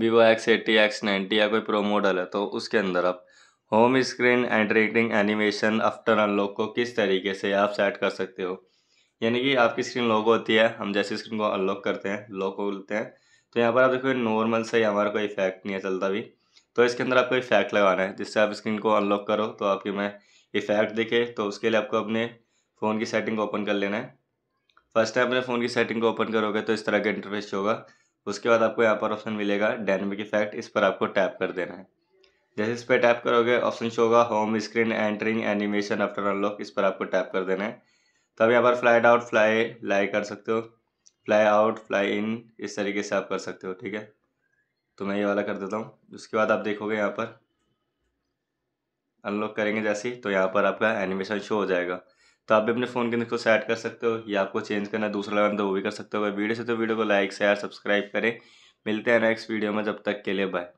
Vivo X eighty X ninety या कोई pro model है तो उसके अंदर आप home screen entering animation after unlock को किस तरीके से आप सेट कर सकते हो यानी कि आपकी स्क्रीन लॉक होती है हम जैसे स्क्रीन को अनलॉक करते हैं लॉक खोलते हैं तो यहाँ पर आप देखो नॉर्मल से हमारा कोई इफेक्ट नहीं है चलता भी तो इसके अंदर आपको इफेक्ट लगाना है जिससे आप स्क्रीन को अनलॉक करो तो आपके में इफेक्ट दिखे तो उसके लिए आपको अपने फ़ोन की सेटिंग को ओपन कर लेना है फर्स्ट टाइम अपने फ़ोन की सेटिंग को ओपन करोगे तो इस तरह का इंटरफेस होगा उसके बाद आपको यहाँ पर ऑप्शन मिलेगा डायनेमिक इफेक्ट इस पर आपको टैप कर देना है जैसे इस पर टैप करोगे ऑप्शन शो होगा home screen entering animation after unlock इस पर आपको टैप कर देना है तो अब यहाँ पर फ्लाई आउट फ्लाई लाई कर सकते हो फ्लाई आउट फ्लाई इन इस तरीके से आप कर सकते हो ठीक है तो मैं ये वाला कर देता हूँ उसके बाद आप देखोगे यहाँ पर अनलॉक करेंगे जैसे ही तो यहाँ पर आपका एनिमेशन शो हो जाएगा तो आप भी अपने फ़ोन के अंदर इसको सेट कर सकते हो या आपको चेंज करना दूसरा लगाना तो वो भी कर सकते हो अगर वीडियो से तो वीडियो को लाइक शेयर सब्सक्राइब करें मिलते हैं नेक्स्ट वीडियो में जब तक के लिए बाय